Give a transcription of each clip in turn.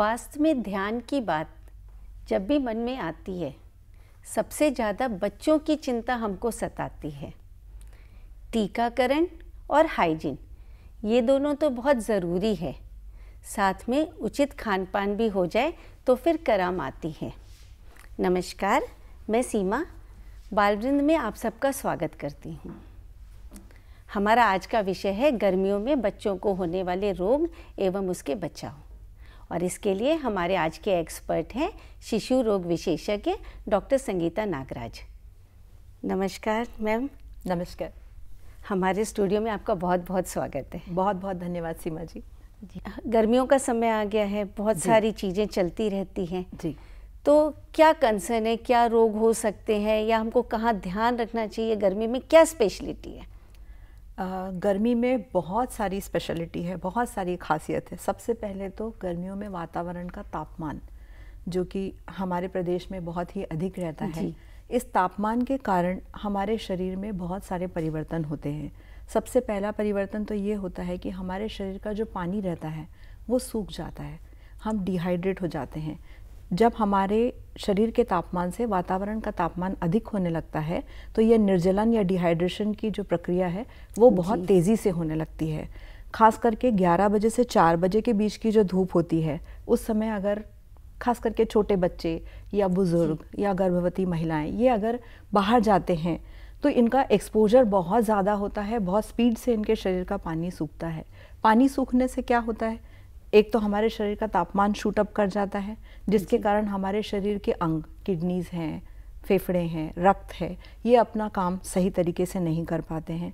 स्वास्थ्य में ध्यान की बात जब भी मन में आती है सबसे ज़्यादा बच्चों की चिंता हमको सताती है टीकाकरण और हाइजीन ये दोनों तो बहुत ज़रूरी है साथ में उचित खान पान भी हो जाए तो फिर कराम आती है नमस्कार मैं सीमा बालवृंद में आप सबका स्वागत करती हूँ हमारा आज का विषय है गर्मियों में बच्चों को होने वाले रोग एवं उसके बचाव और इसके लिए हमारे आज के एक्सपर्ट हैं शिशु रोग विशेषज्ञ डॉक्टर संगीता नागराज नमस्कार मैम नमस्कार हमारे स्टूडियो में आपका बहुत बहुत स्वागत है बहुत बहुत धन्यवाद सीमा जी गर्मियों का समय आ गया है बहुत सारी चीज़ें चलती रहती हैं जी तो क्या कंसर्न है क्या रोग हो सकते हैं या हमको कहाँ ध्यान रखना चाहिए गर्मी में क्या स्पेशलिटी है गर्मी में बहुत सारी स्पेशलिटी है बहुत सारी खासियत है सबसे पहले तो गर्मियों में वातावरण का तापमान जो कि हमारे प्रदेश में बहुत ही अधिक रहता है इस तापमान के कारण हमारे शरीर में बहुत सारे परिवर्तन होते हैं सबसे पहला परिवर्तन तो ये होता है कि हमारे शरीर का जो पानी रहता है वो सूख जाता है हम डिहाइड्रेट हो जाते हैं जब हमारे शरीर के तापमान से वातावरण का तापमान अधिक होने लगता है तो यह निर्जलन या डिहाइड्रेशन की जो प्रक्रिया है वो बहुत तेज़ी से होने लगती है खास करके 11 बजे से 4 बजे के बीच की जो धूप होती है उस समय अगर खास करके छोटे बच्चे या बुज़ुर्ग या गर्भवती महिलाएं ये अगर बाहर जाते हैं तो इनका एक्सपोजर बहुत ज़्यादा होता है बहुत स्पीड से इनके शरीर का पानी सूखता है पानी सूखने से क्या होता है एक तो हमारे शरीर का तापमान शूटअप कर जाता है जिसके कारण हमारे शरीर के अंग किडनीज़ हैं फेफड़े हैं रक्त है ये अपना काम सही तरीके से नहीं कर पाते हैं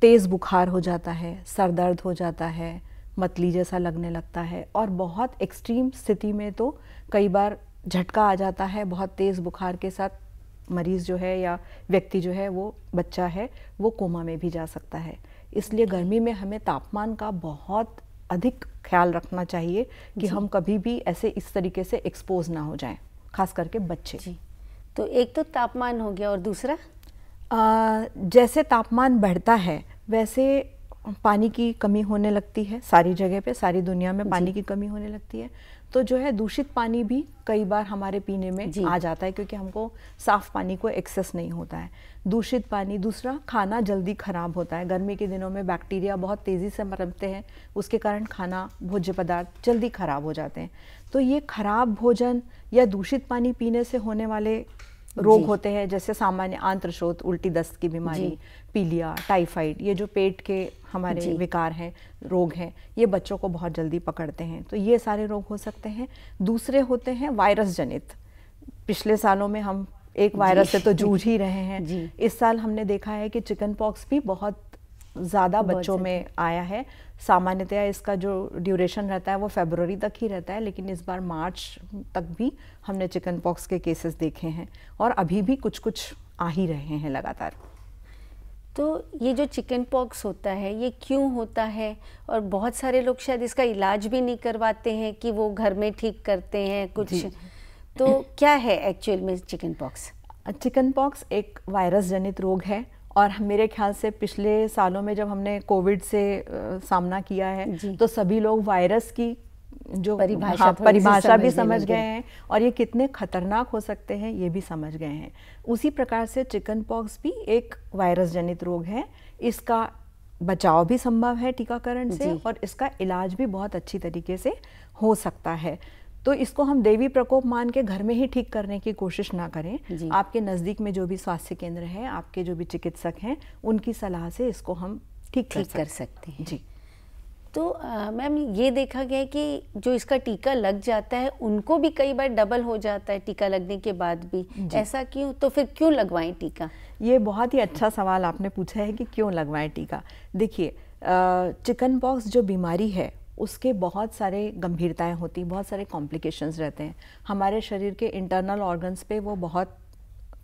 तेज़ बुखार हो जाता है सर दर्द हो जाता है मतली जैसा लगने लगता है और बहुत एक्सट्रीम स्थिति में तो कई बार झटका आ जाता है बहुत तेज़ बुखार के साथ मरीज़ जो है या व्यक्ति जो है वो बच्चा है वो कोमा में भी जा सकता है इसलिए गर्मी में हमें तापमान का बहुत अधिक ख्याल रखना चाहिए कि हम कभी भी ऐसे इस तरीके से एक्सपोज ना हो जाएं खास करके बच्चे जी तो एक तो तापमान हो गया और दूसरा आ, जैसे तापमान बढ़ता है वैसे पानी की कमी होने लगती है सारी जगह पे सारी दुनिया में पानी की कमी होने लगती है तो जो है दूषित पानी भी कई बार हमारे पीने में आ जाता है क्योंकि हमको साफ़ पानी को एक्सेस नहीं होता है दूषित पानी दूसरा खाना जल्दी ख़राब होता है गर्मी के दिनों में बैक्टीरिया बहुत तेज़ी से मरमते हैं उसके कारण खाना भोज्य पदार्थ जल्दी ख़राब हो जाते हैं तो ये ख़राब भोजन या दूषित पानी पीने से होने वाले रोग होते हैं जैसे सामान्य आंत्रशोत उल्टी दस्त की बीमारी पीलिया टाइफाइड ये जो पेट के हमारे विकार हैं रोग हैं ये बच्चों को बहुत जल्दी पकड़ते हैं तो ये सारे रोग हो सकते हैं दूसरे होते हैं वायरस जनित पिछले सालों में हम एक वायरस से तो जूझ ही रहे हैं इस साल हमने देखा है कि चिकन पॉक्स भी बहुत ज़्यादा बच्चों में आया है सामान्यतया इसका जो ड्यूरेशन रहता है वो फेबररी तक ही रहता है लेकिन इस बार मार्च तक भी हमने चिकन पॉक्स के केसेस देखे हैं और अभी भी कुछ कुछ आ ही रहे हैं लगातार तो ये जो चिकन पॉक्स होता है ये क्यों होता है और बहुत सारे लोग शायद इसका इलाज भी नहीं करवाते हैं कि वो घर में ठीक करते हैं कुछ तो क्या है एक्चुअल में चिकन पॉक्स चिकन पॉक्स एक वायरस जनित रोग है और मेरे ख्याल से पिछले सालों में जब हमने कोविड से सामना किया है तो सभी लोग वायरस की जो परिभाषा हाँ, परिभाषा भी समझ गए हैं और ये कितने खतरनाक हो सकते हैं ये भी समझ गए हैं उसी प्रकार से चिकन पॉक्स भी एक वायरस जनित रोग है इसका बचाव भी संभव है टीकाकरण से और इसका इलाज भी बहुत अच्छी तरीके से हो सकता है तो इसको हम देवी प्रकोप मान के घर में ही ठीक करने की कोशिश ना करें आपके नज़दीक में जो भी स्वास्थ्य केंद्र है आपके जो भी चिकित्सक हैं उनकी सलाह से इसको हम ठीक ठीक कर सकते हैं जी तो मैम ये देखा गया है कि जो इसका टीका लग जाता है उनको भी कई बार डबल हो जाता है टीका लगने के बाद भी ऐसा क्यों तो फिर क्यों लगवाएं टीका ये बहुत ही अच्छा सवाल आपने पूछा है कि क्यों लगवाएं टीका देखिए चिकन पॉक्स जो बीमारी है उसके बहुत सारे गंभीरताएं होती बहुत सारे कॉम्प्लिकेशंस रहते हैं हमारे शरीर के इंटरनल ऑर्गन्स पे वो बहुत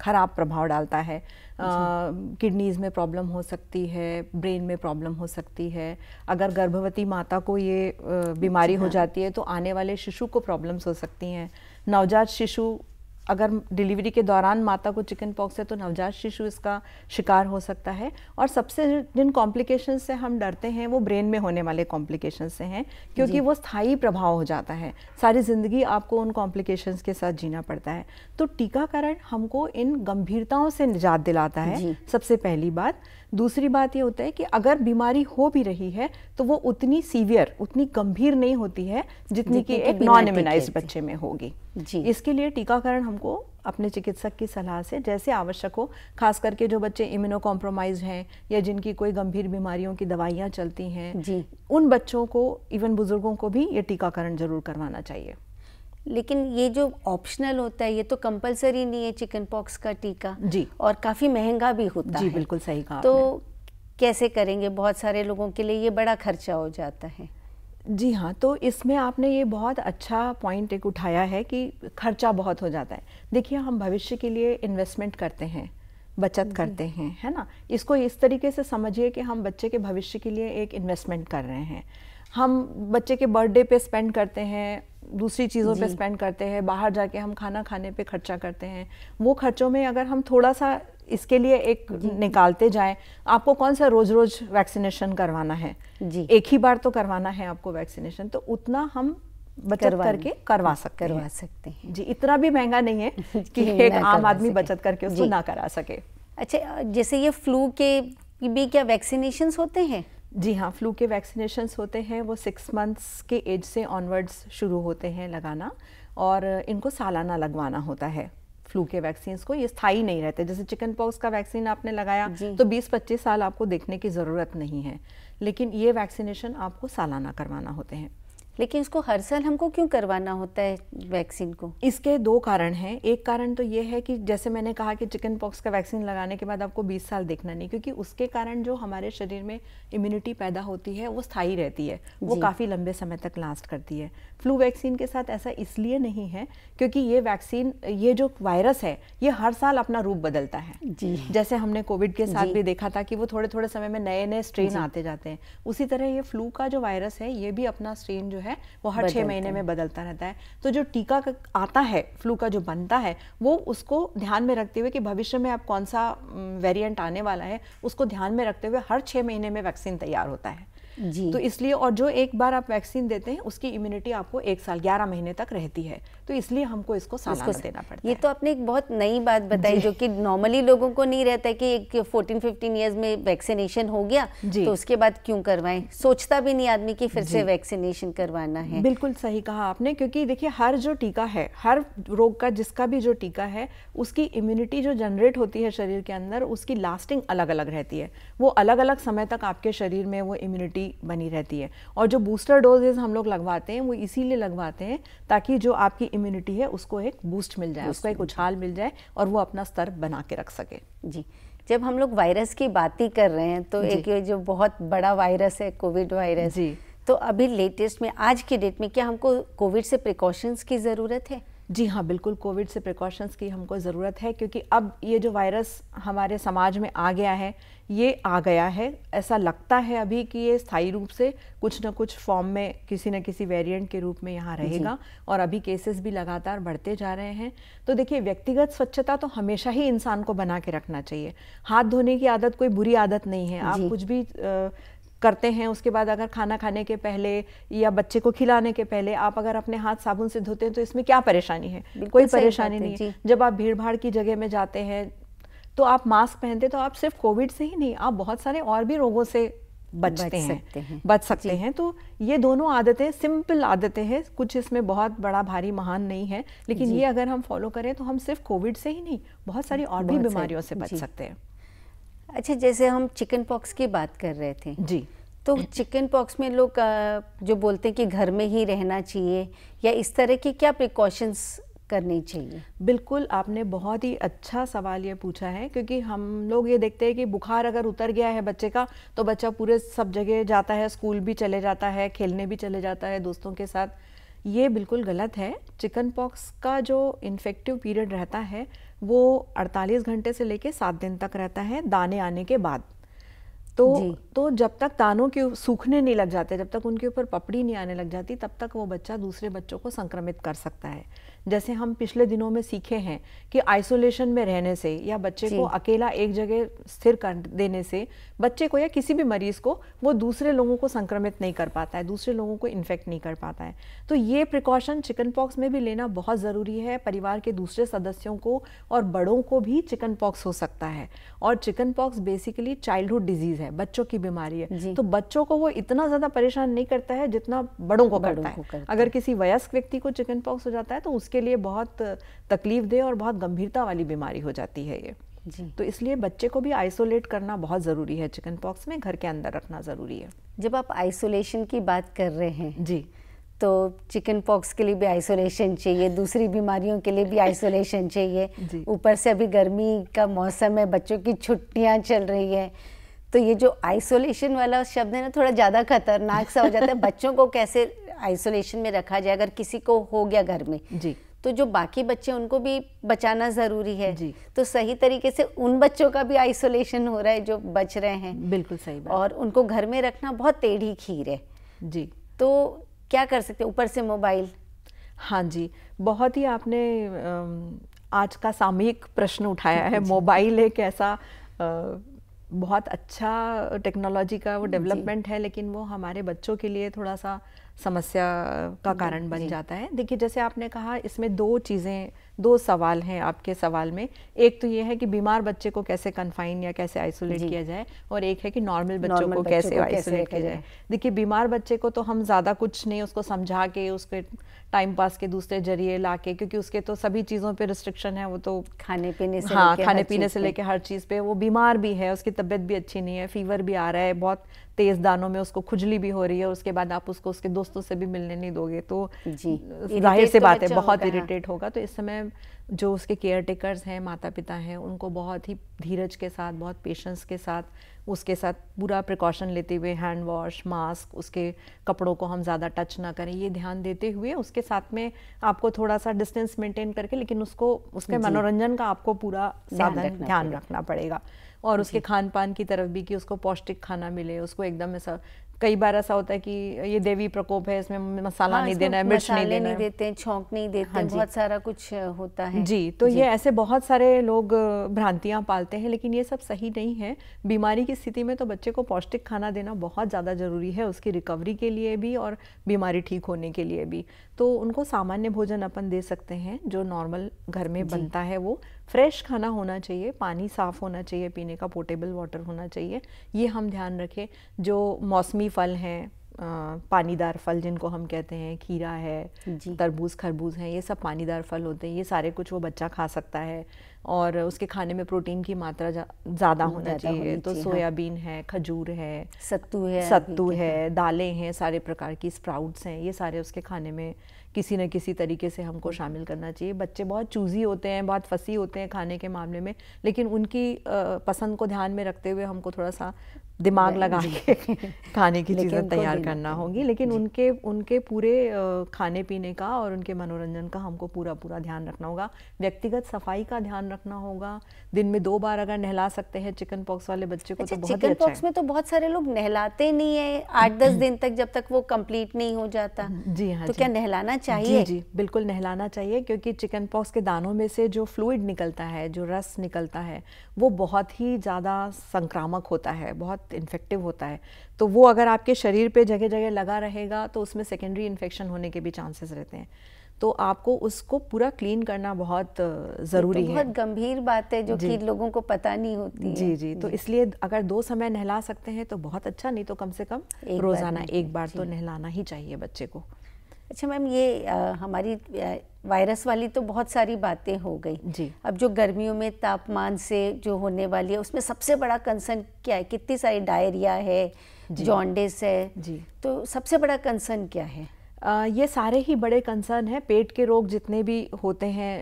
ख़राब प्रभाव डालता है किडनीज़ अच्छा। में प्रॉब्लम हो सकती है ब्रेन में प्रॉब्लम हो सकती है अगर गर्भवती माता को ये बीमारी हो अच्छा। जाती है तो आने वाले शिशु को प्रॉब्लम्स हो सकती हैं नवजात शिशु अगर डिलीवरी के दौरान माता को चिकन पॉक्स है तो नवजात शिशु इसका शिकार हो सकता है और सबसे जिन कॉम्प्लिकेशन से हम डरते हैं वो ब्रेन में होने वाले कॉम्प्लिकेशन से हैं क्योंकि वो स्थायी प्रभाव हो जाता है सारी ज़िंदगी आपको उन कॉम्प्लिकेशन के साथ जीना पड़ता है तो टीकाकरण हमको इन गंभीरताओं से निजात दिलाता है सबसे पहली बात दूसरी बात ये होता है कि अगर बीमारी हो भी रही है तो वो उतनी सीवियर उतनी गंभीर नहीं होती है जितनी कि एक नॉन इम्यूनाइज बच्चे में होगी जी इसके लिए टीकाकरण हमको अपने चिकित्सक की सलाह से जैसे आवश्यक हो खास करके जो बच्चे इम्यूनो कॉम्प्रोमाइज हैं या जिनकी कोई गंभीर बीमारियों की दवाइयाँ चलती हैं जी उन बच्चों को इवन बुजुर्गों को भी ये टीकाकरण जरूर करवाना चाहिए लेकिन ये जो ऑप्शनल होता है ये तो कंपलसरी नहीं है चिकन पॉक्स का टीका जी और काफ़ी महंगा भी होता जी, है बिल्कुल सही कहा तो कैसे करेंगे बहुत सारे लोगों के लिए ये बड़ा खर्चा हो जाता है जी हाँ तो इसमें आपने ये बहुत अच्छा पॉइंट एक उठाया है कि खर्चा बहुत हो जाता है देखिए हम भविष्य के लिए इन्वेस्टमेंट करते हैं बचत करते हैं है ना इसको इस तरीके से समझिए कि हम बच्चे के भविष्य के लिए एक इन्वेस्टमेंट कर रहे हैं हम बच्चे के बर्थडे पे स्पेंड करते हैं दूसरी चीज़ों पे स्पेंड करते हैं बाहर जाके हम खाना खाने पे खर्चा करते हैं वो खर्चों में अगर हम थोड़ा सा इसके लिए एक निकालते जाएं आपको कौन सा रोज रोज वैक्सीनेशन करवाना है जी एक ही बार तो करवाना है आपको वैक्सीनेशन तो उतना हम बचत करके करवा सकते करवा सकते हैं जी इतना भी महंगा नहीं है कि एक आम आदमी बचत करके उसको ना करा सके अच्छा जैसे ये फ्लू के भी क्या वैक्सीनेशन होते हैं जी हाँ फ्लू के वैक्सीनेशंस होते हैं वो सिक्स मंथ्स के एज से ऑनवर्ड्स शुरू होते हैं लगाना और इनको सालाना लगवाना होता है फ्लू के वैक्सीन को ये स्थाई नहीं रहते जैसे चिकन पॉक्स का वैक्सीन आपने लगाया तो 20-25 साल आपको देखने की ज़रूरत नहीं है लेकिन ये वैक्सीनेशन आपको सालाना करवाना होते हैं लेकिन इसको हर साल हमको क्यों करवाना होता है वैक्सीन को इसके दो कारण हैं एक कारण तो ये है कि जैसे मैंने कहा कि चिकन पॉक्स का वैक्सीन लगाने के बाद आपको 20 साल देखना नहीं क्योंकि उसके कारण जो हमारे शरीर में इम्यूनिटी पैदा होती है वो स्थायी रहती है वो काफ़ी लंबे समय तक लास्ट करती है फ्लू वैक्सीन के साथ ऐसा इसलिए नहीं है क्योंकि ये वैक्सीन ये जो वायरस है ये हर साल अपना रूप बदलता है जी जैसे हमने कोविड के साथ भी देखा था कि वो थोड़े थोड़े समय में नए नए स्ट्रेन आते जाते हैं उसी तरह ये फ्लू का जो वायरस है ये भी अपना स्ट्रेन जो है वो हर छः महीने में बदलता रहता है तो जो टीका आता है फ्लू का जो बनता है वो उसको ध्यान में रखते हुए कि भविष्य में आप कौन सा वेरिएंट आने वाला है उसको ध्यान में रखते हुए हर छः महीने में वैक्सीन तैयार होता है जी तो इसलिए और जो एक बार आप वैक्सीन देते हैं उसकी इम्यूनिटी आपको एक साल ग्यारह महीने तक रहती है तो इसलिए हमको इसको सालाना देना पड़ता ये है। तो आपने एक बहुत नई बात बताई जो कि नॉर्मली लोगों को नहीं रहता है कि एक 14 15 इयर्स में वैक्सीनेशन हो गया तो उसके बाद क्यों करवाएं सोचता भी नहीं आदमी की फिर से वैक्सीनेशन करवाना है बिल्कुल सही कहा आपने क्योंकि देखिए हर जो टीका है हर रोग का जिसका भी जो टीका है उसकी इम्यूनिटी जो जनरेट होती है शरीर के अंदर उसकी लास्टिंग अलग अलग रहती है वो अलग अलग समय तक आपके शरीर में वो इम्यूनिटी इम्यूनिटी बनी रहती है और जो बूस्टर डोजेज हम लोग लगवाते हैं वो इसीलिए लगवाते हैं ताकि जो आपकी इम्यूनिटी है उसको एक बूस्ट मिल जाए उसको एक उछाल मिल जाए और वो अपना स्तर बना के रख सके जी जब हम लोग वायरस की बात ही कर रहे हैं तो एक जो बहुत बड़ा वायरस है कोविड वायरस जी तो अभी लेटेस्ट में आज की डेट में क्या हमको कोविड से प्रिकॉशंस की ज़रूरत है जी हाँ बिल्कुल कोविड से प्रिकॉशंस की हमको ज़रूरत है क्योंकि अब ये जो वायरस हमारे समाज में आ गया है ये आ गया है ऐसा लगता है अभी कि ये स्थायी रूप से कुछ ना कुछ फॉर्म में किसी न किसी वेरिएंट के रूप में यहाँ रहेगा और अभी केसेस भी लगातार बढ़ते जा रहे हैं तो देखिए व्यक्तिगत स्वच्छता तो हमेशा ही इंसान को बना के रखना चाहिए हाथ धोने की आदत कोई बुरी आदत नहीं है आप कुछ भी आ, करते हैं उसके बाद अगर खाना खाने के पहले या बच्चे को खिलाने के पहले आप अगर अपने हाथ साबुन से धोते हैं तो इसमें क्या परेशानी है कोई परेशानी नहीं है जब आप भीड़ भाड़ की जगह में जाते हैं तो आप मास्क पहनते तो आप सिर्फ कोविड से ही नहीं आप बहुत सारे और भी रोगों से बचते बच हैं, हैं बच सकते हैं तो ये दोनों आदतें सिंपल आदतें हैं कुछ इसमें बहुत बड़ा भारी महान नहीं है लेकिन ये अगर हम फॉलो करें तो हम सिर्फ कोविड से ही नहीं बहुत सारी और भी बीमारियों से बच सकते हैं अच्छा जैसे हम चिकन पॉक्स की बात कर रहे थे जी तो चिकन पॉक्स में लोग जो बोलते हैं कि घर में ही रहना चाहिए या इस तरह की क्या प्रिकॉशंस करनी चाहिए बिल्कुल आपने बहुत ही अच्छा सवाल ये पूछा है क्योंकि हम लोग ये देखते हैं कि बुखार अगर उतर गया है बच्चे का तो बच्चा पूरे सब जगह जाता है स्कूल भी चले जाता है खेलने भी चले जाता है दोस्तों के साथ ये बिल्कुल गलत है चिकन पॉक्स का जो इन्फेक्टिव पीरियड रहता है वो 48 घंटे से लेके सात दिन तक रहता है दाने आने के बाद तो तो जब तक तानों के सूखने नहीं लग जाते जब तक उनके ऊपर पपड़ी नहीं आने लग जाती तब तक वो बच्चा दूसरे बच्चों को संक्रमित कर सकता है जैसे हम पिछले दिनों में सीखे हैं कि आइसोलेशन में रहने से या बच्चे को अकेला एक जगह स्थिर कर देने से बच्चे को या किसी भी मरीज को वो दूसरे लोगों को संक्रमित नहीं कर पाता है दूसरे लोगों को इन्फेक्ट नहीं कर पाता है तो ये प्रिकॉशन चिकन पॉक्स में भी लेना बहुत ज़रूरी है परिवार के दूसरे सदस्यों को और बड़ों को भी चिकन पॉक्स हो सकता है और chicken pox basically childhood disease चीज़ है बच्चों की बीमारी है तो बच्चों को वो इतना ज़्यादा परेशान नहीं करता है जितना बड़ों को बड़ों करता है करता अगर किसी वयस्क व्यक्ति को चिकन पॉक्स हो जाता है तो उसके लिए बहुत तकलीफ दे और बहुत गंभीरता वाली बीमारी हो जाती है ये जी तो इसलिए बच्चे को भी आइसोलेट करना बहुत ज़रूरी है चिकन पॉक्स में घर के अंदर रखना ज़रूरी है जब आप आइसोलेशन की बात कर रहे हैं जी तो चिकन पॉक्स के लिए भी आइसोलेशन चाहिए दूसरी बीमारियों के लिए भी आइसोलेशन चाहिए ऊपर से अभी गर्मी का मौसम है बच्चों की छुट्टियां चल रही है तो ये जो आइसोलेशन वाला शब्द है ना थोड़ा ज़्यादा खतरनाक सा हो जाता है बच्चों को कैसे आइसोलेशन में रखा जाए अगर किसी को हो गया घर में जी तो जो बाकी बच्चे उनको भी बचाना ज़रूरी है जी तो सही तरीके से उन बच्चों का भी आइसोलेशन हो रहा है जो बच रहे हैं बिल्कुल सही बात और उनको घर में रखना बहुत टेढ़ी खीर है जी तो क्या कर सकते ऊपर से मोबाइल हाँ जी बहुत ही आपने आज का सामयिक प्रश्न उठाया है मोबाइल एक ऐसा बहुत अच्छा टेक्नोलॉजी का वो डेवलपमेंट है लेकिन वो हमारे बच्चों के लिए थोड़ा सा समस्या का कारण बन जाता है देखिए जैसे आपने कहा इसमें दो चीज़ें दो सवाल हैं आपके सवाल में एक तो ये है कि बीमार बच्चे को कैसे कन्फाइन या कैसे आइसोलेट किया जाए और एक है कि नॉर्मल बच्चों नौर्मल को बच्चे कैसे आइसोलेट किया जाए देखिए बीमार बच्चे को तो हम ज़्यादा कुछ नहीं उसको समझा के उसके टाइम पास के दूसरे जरिए ला के क्योंकि उसके तो सभी चीज़ों पर रिस्ट्रिक्शन है वो तो खाने पीने से हाँ खाने पीने से लेके हर चीज़ पे वो बीमार भी है उसकी तबीयत भी अच्छी नहीं है फीवर भी आ रहा है बहुत तेज दानों में उसको खुजली भी हो रही है उसके बाद आप उसको उसके दोस्तों से भी मिलने नहीं दोगे तो जी जाहिर से तो बात है अच्छा बहुत इरिटेट हाँ। होगा तो इस समय जो उसके केयर टेकर्स हैं माता पिता हैं उनको बहुत ही धीरज के साथ बहुत पेशेंस के साथ उसके साथ पूरा प्रिकॉशन लेते हुए हैंड वॉश मास्क उसके कपड़ों को हम ज़्यादा टच ना करें ये ध्यान देते हुए उसके साथ में आपको थोड़ा सा डिस्टेंस मेंटेन करके लेकिन उसको उसके मनोरंजन का आपको पूरा साधन ध्यान रखना पड़ेगा और उसके खान पान की तरफ भी कि उसको पौष्टिक खाना मिले उसको एकदम ऐसा कई बार ऐसा होता है कि ये देवी प्रकोप है इसमें मसाला हाँ, नहीं देना है मिर्च नहीं देना नहीं देते हैं छोंक नहीं देते हाँ बहुत सारा कुछ होता है जी तो जी। ये ऐसे बहुत सारे लोग भ्रांतियां पालते हैं लेकिन ये सब सही नहीं है बीमारी की स्थिति में तो बच्चे को पौष्टिक खाना देना बहुत ज़्यादा ज़रूरी है उसकी रिकवरी के लिए भी और बीमारी ठीक होने के लिए भी तो उनको सामान्य भोजन अपन दे सकते हैं जो नॉर्मल घर में बनता है वो फ्रेश खाना होना चाहिए पानी साफ़ होना चाहिए पीने का पोर्टेबल वाटर होना चाहिए ये हम ध्यान रखें जो मौसमी फल हैं पानीदार फल जिनको हम कहते हैं खीरा है तरबूज खरबूज हैं ये सब पानीदार फल होते हैं ये सारे कुछ वो बच्चा खा सकता है और उसके खाने में प्रोटीन की मात्रा ज़्यादा होना चाहिए तो हाँ। सोयाबीन हाँ। है खजूर है सत्तू है सत्तू है दालें हैं सारे प्रकार की स्प्राउट्स हैं ये सारे उसके खाने में किसी न किसी तरीके से हमको शामिल करना चाहिए बच्चे बहुत चूज़ी होते हैं बहुत फसी होते हैं खाने के मामले में लेकिन उनकी पसंद को ध्यान में रखते हुए हमको थोड़ा सा दिमाग लगा के खाने की चीज़ें तैयार करना होगी लेकिन उनके उनके पूरे खाने पीने का और उनके मनोरंजन का हमको पूरा पूरा ध्यान रखना होगा व्यक्तिगत सफाई का ध्यान रखना होगा दिन में दो बार अगर नहला सकते हैं चिकन पॉक्स वाले बच्चे को तो अच्छा, बहुत चिकन अच्छा पॉक्स में तो बहुत सारे लोग नहलाते नहीं है आठ दस दिन तक जब तक वो कम्प्लीट नहीं हो जाता जी हाँ तो क्या नहलाना चाहिए जी बिल्कुल नहलाना चाहिए क्योंकि चिकन पॉक्स के दानों में से जो फ्लूड निकलता है जो रस निकलता है वो बहुत ही ज़्यादा संक्रामक होता है बहुत इन्फेक्टिव होता है तो वो अगर आपके शरीर पे जगह जगह लगा रहेगा तो उसमें सेकेंडरी इन्फेक्शन होने के भी चांसेस रहते हैं तो आपको उसको पूरा क्लीन करना बहुत ज़रूरी तो है बहुत गंभीर बात है जो कि लोगों को पता नहीं होती जी जी, जी तो इसलिए अगर दो समय नहला सकते हैं तो बहुत अच्छा नहीं तो कम से कम रोज़ाना एक बार तो नहलाना ही चाहिए बच्चे को अच्छा मैम ये आ, हमारी वायरस वाली तो बहुत सारी बातें हो गई जी अब जो गर्मियों में तापमान से जो होने वाली है उसमें सबसे बड़ा कंसर्न क्या है कितनी सारी डायरिया है जॉन्डिस है जी तो सबसे बड़ा कंसर्न क्या है आ, ये सारे ही बड़े कंसर्न हैं पेट के रोग जितने भी होते हैं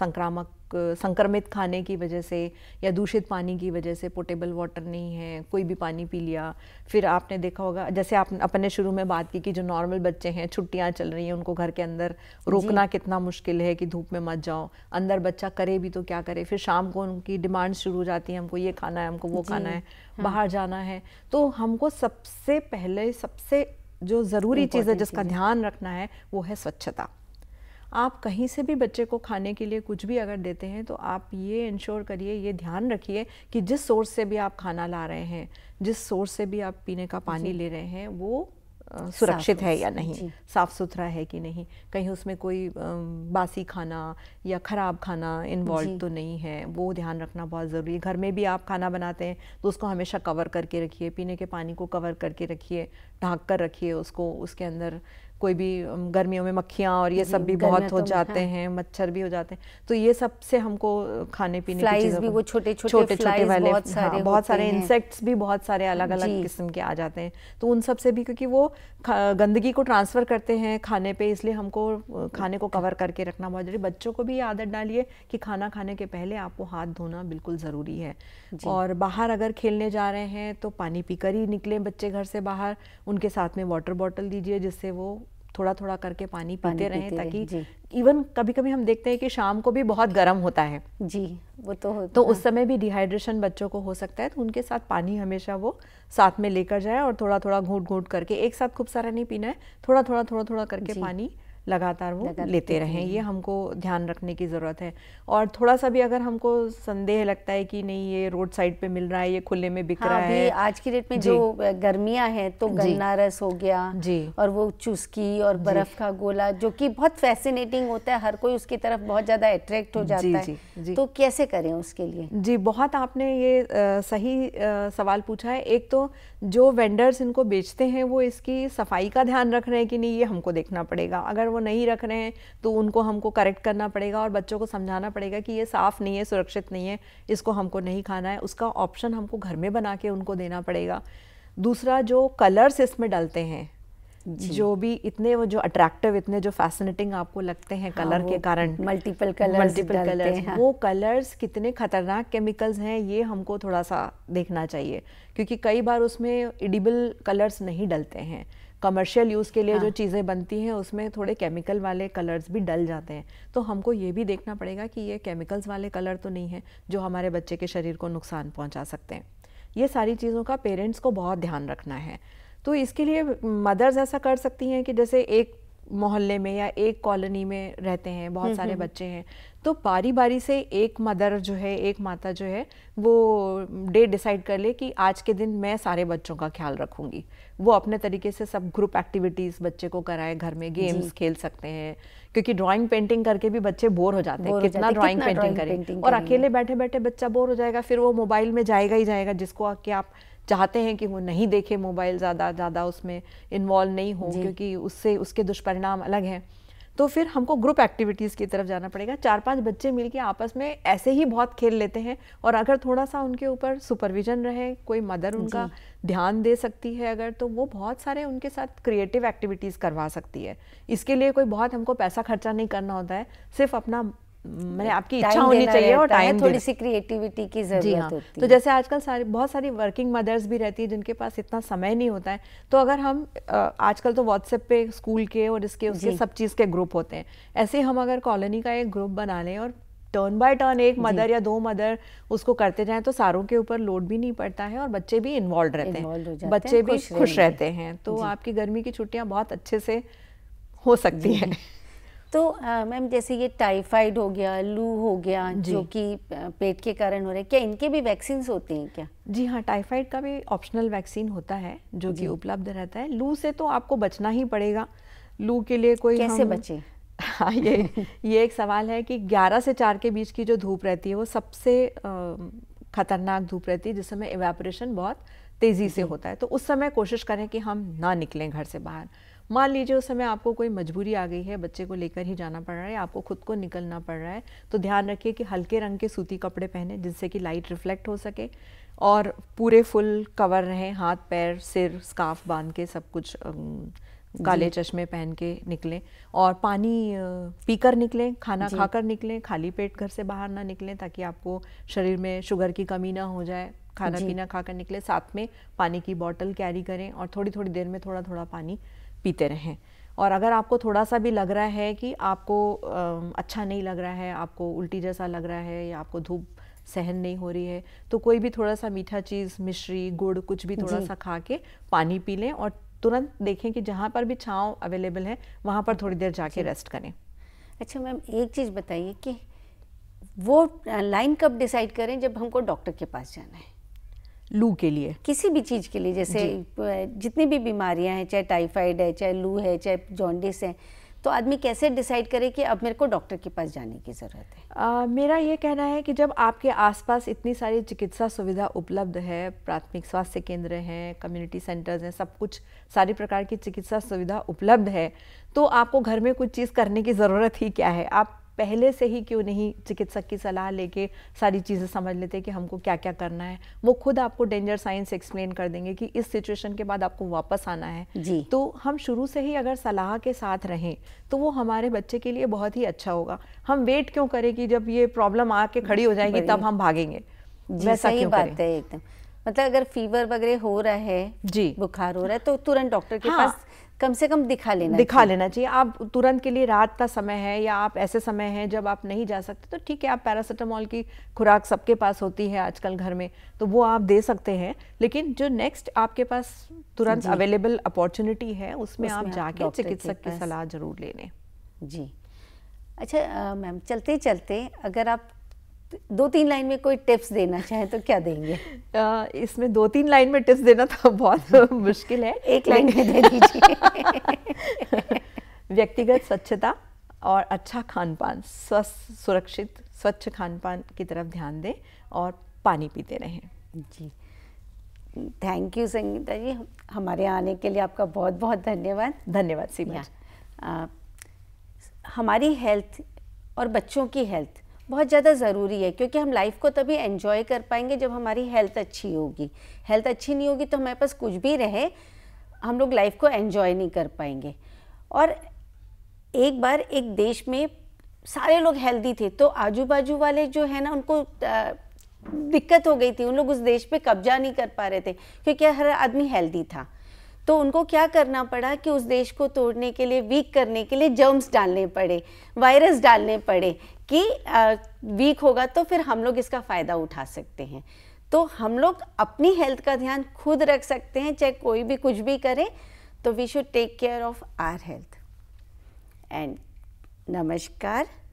संक्रामक संक्रमित खाने की वजह से या दूषित पानी की वजह से पोटेबल वाटर नहीं है कोई भी पानी पी लिया फिर आपने देखा होगा जैसे आप अपन ने शुरू में बात की कि जो नॉर्मल बच्चे हैं छुट्टियां चल रही हैं उनको घर के अंदर रोकना कितना मुश्किल है कि धूप में मत जाओ अंदर बच्चा करे भी तो क्या करे फिर शाम को उनकी डिमांड शुरू हो जाती है हमको ये खाना है हमको वो खाना है हाँ। बाहर जाना है तो हमको सबसे पहले सबसे जो ज़रूरी चीज़ है जिसका ध्यान रखना है वो है स्वच्छता आप कहीं से भी बच्चे को खाने के लिए कुछ भी अगर देते हैं तो आप ये इंश्योर करिए ये ध्यान रखिए कि जिस सोर्स से भी आप खाना ला रहे हैं जिस सोर्स से भी आप पीने का पानी ले रहे हैं वो सुरक्षित है या नहीं साफ़ सुथरा है कि नहीं कहीं उसमें कोई बासी खाना या ख़राब खाना इन्वॉल्व तो नहीं है वो ध्यान रखना बहुत ज़रूरी है घर में भी आप खाना बनाते हैं तो उसको हमेशा कवर करके रखिए पीने के पानी को कवर करके रखिए ढाक कर रखिए उसको उसके अंदर कोई भी गर्मियों में मक्खियाँ और ये सब भी बहुत हो तो, जाते हाँ। हैं मच्छर भी हो जाते हैं तो ये सब से हमको खाने पीने की भी वो छोटे छोटे छोटे छोटे वाले बहुत हाँ, सारे, हाँ, बहुत सारे इंसेक्ट्स भी बहुत सारे अलग अलग किस्म के आ जाते हैं तो उन सब से भी क्योंकि वो गंदगी को ट्रांसफ़र करते हैं खाने पे इसलिए हमको खाने को कवर करके रखना बहुत जरूरी बच्चों को भी आदत डालिए कि खाना खाने के पहले आपको हाथ धोना बिल्कुल ज़रूरी है और बाहर अगर खेलने जा रहे हैं तो पानी पीकर ही निकले बच्चे घर से बाहर उनके साथ में वाटर बॉटल दीजिए जिससे वो थोड़ा थोड़ा करके पानी पीते रहे ताकि इवन कभी कभी हम देखते हैं कि शाम को भी बहुत गर्म होता है जी वो तो होता तो हाँ। उस समय भी डिहाइड्रेशन बच्चों को हो सकता है तो उनके साथ पानी हमेशा वो साथ में लेकर जाए और थोड़ा थोड़ा घूट घूट करके एक साथ खूब सारा नहीं पीना है थोड़ा थोड़ा थोड़ा थोड़ा करके पानी लगातार वो लगातार लेते रहें ये हमको ध्यान रखने की ज़रूरत है और थोड़ा सा भी अगर हमको संदेह लगता है कि नहीं ये रोड साइड पे मिल रहा है ये खुले में बिक हाँ, रहा है आज की डेट में जो गर्मियां हैं तो गन्ना रस हो गया जी और वो चुस्की और बर्फ का गोला जो कि बहुत फैसिनेटिंग होता है हर कोई उसकी तरफ बहुत ज़्यादा अट्रैक्ट हो जाता है तो कैसे करें उसके लिए जी बहुत आपने ये सही सवाल पूछा है एक तो जो वेंडर्स इनको बेचते हैं वो इसकी सफाई का ध्यान रख रहे हैं कि नहीं ये हमको देखना पड़ेगा अगर वो वो नहीं रख रहे हैं तो उनको हमको करेक्ट करना पड़ेगा और बच्चों को समझाना पड़ेगा कि ये साफ़ नहीं है सुरक्षित नहीं है इसको हमको नहीं खाना है उसका ऑप्शन हमको घर में बना के उनको देना पड़ेगा दूसरा जो कलर्स इसमें डलते हैं जो भी इतने वो जो अट्रैक्टिव इतने जो फैसिनेटिंग आपको लगते हैं हाँ, कलर के कारण मल्टीपल कलर मल्टीपल कलर वो कलर्स कितने खतरनाक केमिकल्स हैं ये हमको थोड़ा सा देखना चाहिए क्योंकि कई बार उसमें इडिबल कलर्स नहीं डलते हैं कमर्शियल यूज़ के लिए हाँ. जो चीज़ें बनती हैं उसमें थोड़े केमिकल वाले कलर्स भी डल जाते हैं तो हमको ये भी देखना पड़ेगा कि ये केमिकल्स वाले कलर तो नहीं है जो हमारे बच्चे के शरीर को नुकसान पहुँचा सकते हैं ये सारी चीज़ों का पेरेंट्स को बहुत ध्यान रखना है तो इसके लिए मदर्स ऐसा कर सकती हैं कि जैसे एक मोहल्ले में या एक कॉलोनी में रहते हैं बहुत हम्म, सारे हम्म। बच्चे हैं तो बारी बारी से एक मदर जो है एक माता जो है वो डे डिसाइड कर ले कि आज के दिन मैं सारे बच्चों का ख्याल रखूंगी वो अपने तरीके से सब ग्रुप एक्टिविटीज़ बच्चे को कराए घर में गेम्स खेल सकते हैं क्योंकि ड्राइंग पेंटिंग करके भी बच्चे बोर हो जाते हैं कितना ड्राइंग पेंटिंग करें और अकेले बैठे बैठे बच्चा बोर हो जाएगा फिर वो मोबाइल में जाएगा ही जाएगा जिसको आप चाहते हैं कि वो नहीं देखे मोबाइल ज़्यादा ज़्यादा उसमें इन्वॉल्व नहीं हो क्योंकि उससे उसके दुष्परिणाम अलग हैं तो फिर हमको ग्रुप एक्टिविटीज़ की तरफ जाना पड़ेगा चार पांच बच्चे मिलके आपस में ऐसे ही बहुत खेल लेते हैं और अगर थोड़ा सा उनके ऊपर सुपरविजन रहे कोई मदर उनका ध्यान दे सकती है अगर तो वो बहुत सारे उनके साथ क्रिएटिव एक्टिविटीज़ करवा सकती है इसके लिए कोई बहुत हमको पैसा खर्चा नहीं करना होता है सिर्फ अपना मैंने आपकी इच्छा होनी चाहिए और टाइम थोड़ी सी क्रिएटिविटी की जरूरत हाँ होती तो जैसे आजकल सारे बहुत सारी वर्किंग मदर्स भी रहती है जिनके पास इतना समय नहीं होता है तो अगर हम आजकल तो व्हाट्सएप पे स्कूल के और इसके उसके सब चीज़ के ग्रुप होते हैं ऐसे हम अगर कॉलोनी का एक ग्रुप बना लें और टर्न बाय टर्न एक मदर या दो मदर उसको करते जाएं तो सारों के ऊपर लोड भी नहीं पड़ता है और बच्चे भी इन्वॉल्व रहते हैं बच्चे भी खुश रहते हैं तो आपकी गर्मी की छुट्टियां बहुत अच्छे से हो सकती है तो मैम जैसे ये टाइफाइड हो गया लू हो गया जो कि पेट के कारण हो रहे हैं क्या इनके भी वैक्सीन होते हैं क्या जी हाँ टाइफाइड का भी ऑप्शनल वैक्सीन होता है जो कि उपलब्ध रहता है लू से तो आपको बचना ही पड़ेगा लू के लिए कोई कैसे हम... बचे हाँ ये ये एक सवाल है कि 11 से 4 के बीच की जो धूप रहती है वो सबसे खतरनाक धूप रहती है जिस समय एवेपोरेशन बहुत तेज़ी से होता है तो उस समय कोशिश करें कि हम ना निकलें घर से बाहर मान लीजिए उस समय आपको कोई मजबूरी आ गई है बच्चे को लेकर ही जाना पड़ रहा है आपको खुद को निकलना पड़ रहा है तो ध्यान रखिए कि हल्के रंग के सूती कपड़े पहने जिससे कि लाइट रिफ्लेक्ट हो सके और पूरे फुल कवर रहें हाथ पैर सिर स्काफ बांध के सब कुछ काले चश्मे पहन के निकलें और पानी पीकर निकलें खाना खाकर निकलें खाली पेट घर से बाहर ना निकलें ताकि आपको शरीर में शुगर की कमी ना हो जाए खाना पीना खाकर निकले साथ में पानी की बॉटल कैरी करें और थोड़ी थोड़ी देर में थोड़ा थोड़ा पानी पीते रहें और अगर आपको थोड़ा सा भी लग रहा है कि आपको अच्छा नहीं लग रहा है आपको उल्टी जैसा लग रहा है या आपको धूप सहन नहीं हो रही है तो कोई भी थोड़ा सा मीठा चीज़ मिश्री गुड़ कुछ भी थोड़ा सा खा के पानी पी लें और तुरंत देखें कि जहाँ पर भी छाँव अवेलेबल है वहाँ पर थोड़ी देर जाके रेस्ट करें अच्छा मैम एक चीज़ बताइए कि वो लाइन कब डिसाइड करें जब हमको डॉक्टर के पास जाना है लू के लिए किसी भी चीज़ के लिए जैसे जितनी भी बीमारियां हैं चाहे टाइफाइड है चाहे लू है चाहे जॉन्डिस है तो आदमी कैसे डिसाइड करे कि अब मेरे को डॉक्टर के पास जाने की ज़रूरत है आ, मेरा ये कहना है कि जब आपके आसपास इतनी सारी चिकित्सा सुविधा उपलब्ध है प्राथमिक स्वास्थ्य केंद्र हैं कम्युनिटी सेंटर्स हैं सब कुछ सारी प्रकार की चिकित्सा सुविधा उपलब्ध है तो आपको घर में कुछ चीज़ करने की ज़रूरत ही क्या है आप पहले से ही क्यों नहीं चिकित्सक की सलाह लेके सारी चीज़ें समझ लेते कि हमको क्या क्या करना है वो खुद आपको डेंजर साइंस एक्सप्लेन कर देंगे कि इस सिचुएशन के बाद आपको वापस आना है जी तो हम शुरू से ही अगर सलाह के साथ रहें तो वो हमारे बच्चे के लिए बहुत ही अच्छा होगा हम वेट क्यों करें कि जब ये प्रॉब्लम आके खड़ी हो जाएगी तब हम भागेंगे वैसा ही बात है एकदम मतलब अगर फीवर वगैरह हो रहा है जी बुखार हो रहा है तो तुरंत डॉक्टर के हाँ, पास कम से कम दिखा लेना दिखा चाहिए। लेना चाहिए आप तुरंत के लिए रात का समय है या आप ऐसे समय हैं जब आप नहीं जा सकते तो ठीक है आप पैरासीटामॉल की खुराक सबके पास होती है आजकल घर में तो वो आप दे सकते हैं लेकिन जो नेक्स्ट आपके पास तुरंत अवेलेबल अपॉर्चुनिटी है उसमें, उसमें आप जाके चिकित्सक की सलाह जरूर ले लें जी अच्छा मैम चलते चलते अगर आप दो तीन लाइन में कोई टिप्स देना चाहे तो क्या देंगे इसमें दो तीन लाइन में टिप्स देना तो बहुत मुश्किल है एक लाइन में दे दीजिए व्यक्तिगत स्वच्छता और अच्छा खान पान स्वस्थ सुरक्षित स्वच्छ खान पान की तरफ ध्यान दें और पानी पीते रहें जी थैंक यू संगीता जी हमारे आने के लिए आपका बहुत बहुत धन्यवाद धन्यवाद सीमा हमारी हेल्थ और बच्चों की हेल्थ बहुत ज़्यादा ज़रूरी है क्योंकि हम लाइफ को तभी एन्जॉय कर पाएंगे जब हमारी हेल्थ अच्छी होगी हेल्थ अच्छी नहीं होगी तो हमारे पास कुछ भी रहे हम लोग लाइफ को एन्जॉय नहीं कर पाएंगे और एक बार एक देश में सारे लोग हेल्दी थे तो आजू बाजू वाले जो है ना उनको दिक्कत हो गई थी उन लोग उस देश पे कब्जा नहीं कर पा रहे थे क्योंकि हर आदमी हेल्दी था तो उनको क्या करना पड़ा कि उस देश को तोड़ने के लिए वीक करने के लिए जर्म्स डालने पड़े वायरस डालने पड़े कि वीक होगा तो फिर हम लोग इसका फ़ायदा उठा सकते हैं तो हम लोग अपनी हेल्थ का ध्यान खुद रख सकते हैं चाहे कोई भी कुछ भी करे तो we should take care of our health and नमस्कार